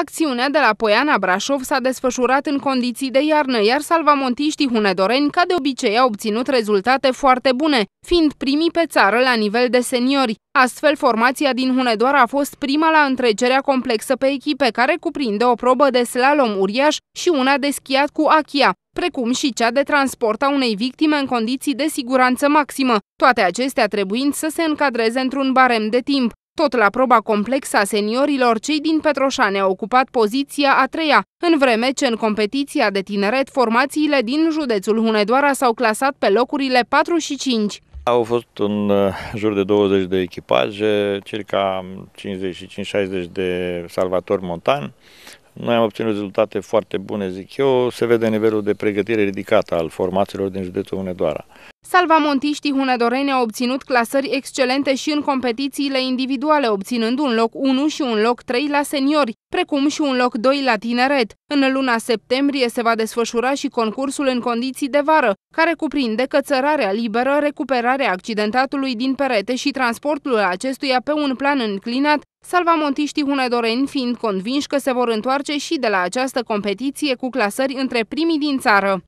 Acțiunea de la Poiana Brașov s-a desfășurat în condiții de iarnă, iar salvamontiștii hunedoreni, ca de obicei, au obținut rezultate foarte bune, fiind primii pe țară la nivel de seniori. Astfel, formația din Hunedoara a fost prima la întrecerea complexă pe echipe, care cuprinde o probă de slalom uriaș și una de schiat cu achia, precum și cea de transport a unei victime în condiții de siguranță maximă, toate acestea trebuind să se încadreze într-un barem de timp. Tot la proba complexă a seniorilor, cei din Petroșani au ocupat poziția a treia, în vreme ce în competiția de tineret formațiile din județul Hunedoara s-au clasat pe locurile 4 și 5. Au fost în uh, jur de 20 de echipaje, circa 55-60 de salvatori montani. Noi am obținut rezultate foarte bune, zic eu. Se vede nivelul de pregătire ridicat al formațiilor din județul Hunedoara. Salvamontiștii Hunedorene au obținut clasări excelente și în competițiile individuale, obținând un loc 1 și un loc 3 la seniori, precum și un loc 2 la tineret. În luna septembrie se va desfășura și concursul în condiții de vară, care cuprinde cățărarea liberă, recuperarea accidentatului din perete și transportul acestuia pe un plan înclinat, salvamontiștii hunedoreni fiind convinși că se vor întoarce și de la această competiție cu clasări între primii din țară.